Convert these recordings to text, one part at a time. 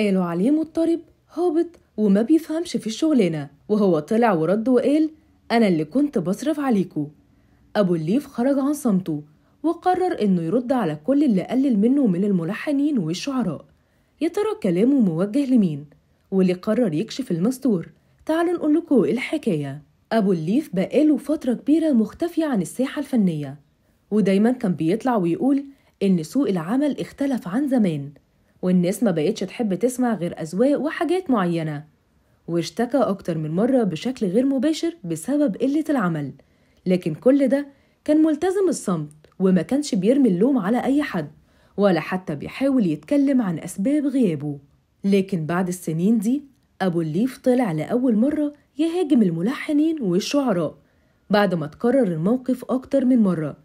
قالوا عليه مضطرب هابط وما بيفهمش في الشغلانة وهو طلع ورد وقال أنا اللي كنت بصرف عليكو أبو الليف خرج عن صمته وقرر إنه يرد على كل اللي قلل منه من الملحنين والشعراء يا ترى كلامه موجه لمين واللي قرر يكشف المستور تعالوا نقول لكم إيه الحكاية أبو الليف بقاله فترة كبيرة مختفي عن الساحة الفنية ودايما كان بيطلع ويقول إن سوق العمل اختلف عن زمان والناس ما بقتش تحب تسمع غير أذواق وحاجات معينة واشتكى أكتر من مرة بشكل غير مباشر بسبب قلة العمل لكن كل ده كان ملتزم الصمت وما كانش بيرمي اللوم على أي حد ولا حتى بيحاول يتكلم عن أسباب غيابه لكن بعد السنين دي أبو الليف طلع لأول مرة يهاجم الملحنين والشعراء بعد ما تكرر الموقف أكتر من مرة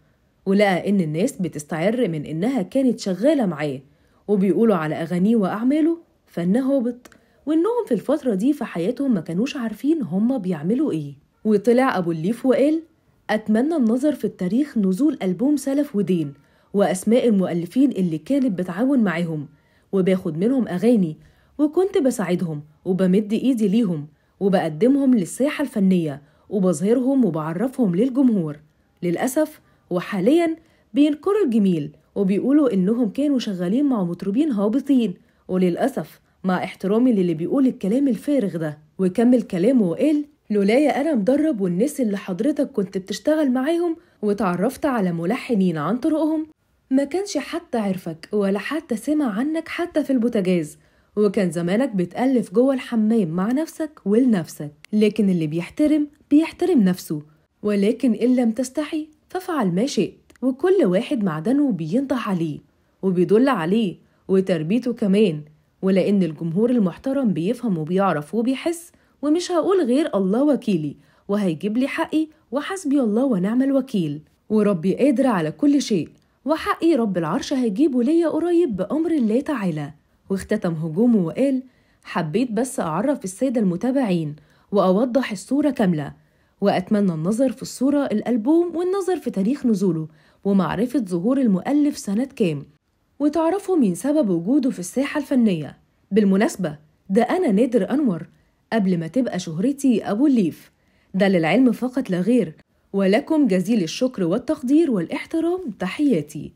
ولقى إن الناس بتستعر من إنها كانت شغالة معاه وبيقولوا على أغانيه وأعماله فن هابط وإنهم في الفترة دي في حياتهم ما كانوش عارفين هما بيعملوا إيه وطلع أبو الليف وقال أتمنى النظر في التاريخ نزول ألبوم سلف ودين وأسماء المؤلفين اللي كانت بتعاون معاهم وباخد منهم أغاني وكنت بساعدهم وبمد إيدي ليهم وبقدمهم للساحة الفنية وبظهرهم وبعرفهم للجمهور للأسف وحاليا بينكروا الجميل وبيقولوا إنهم كانوا شغالين مع مطربين هابطين وللأسف مع احترامي للي بيقول الكلام الفارغ ده وكمل كلامه وقال لولايا أنا مدرب والناس اللي حضرتك كنت بتشتغل معاهم وتعرفت على ملحنين عن طرقهم ما كانش حتى عرفك ولا حتى سمع عنك حتى في البوتاجاز وكان زمانك بتألف جوه الحمام مع نفسك ولنفسك لكن اللي بيحترم بيحترم نفسه ولكن إن لم تستحي فافعل ما شئت وكل واحد معدنه بينطح عليه وبيدل عليه وتربيته كمان ولأن الجمهور المحترم بيفهم وبيعرف وبيحس ومش هقول غير الله وكيلي وهيجيب لي حقي وحسبي الله ونعم الوكيل وربي قادر على كل شيء وحقي رب العرش هيجيبه ليا قريب بأمر الله تعالى واختتم هجومه وقال حبيت بس أعرف السادة المتابعين وأوضح الصورة كاملة وأتمنى النظر في الصورة الألبوم والنظر في تاريخ نزوله ومعرفة ظهور المؤلف سنة كام وتعرفوا مين سبب وجوده في الساحة الفنية بالمناسبة ده أنا نادر أنور قبل ما تبقى شهرتي أبو الليف ده للعلم فقط لا غير ولكم جزيل الشكر والتقدير والاحترام تحياتي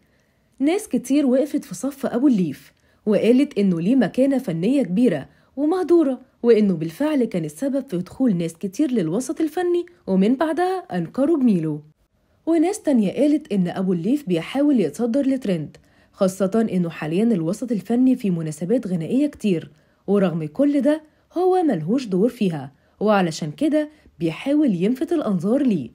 ناس كتير وقفت في صف أبو الليف وقالت إنه ليه مكانة فنية كبيرة ومهدورة وإنه بالفعل كان السبب في دخول ناس كتير للوسط الفني ومن بعدها أنكروا جميله وناس تانية قالت إن أبو الليف بيحاول يتصدر لترند خاصة إنه حاليا الوسط الفني في مناسبات غنائية كتير ورغم كل ده هو ملهوش دور فيها وعلشان كده بيحاول ينفت الأنظار ليه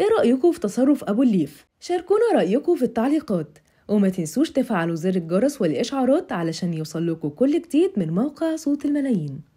إيه رأيكم في تصرف أبو الليف؟ شاركونا رأيكم في التعليقات وما تنسوش تفعلوا زر الجرس والإشعارات علشان يوصلكوا كل جديد من موقع صوت الملايين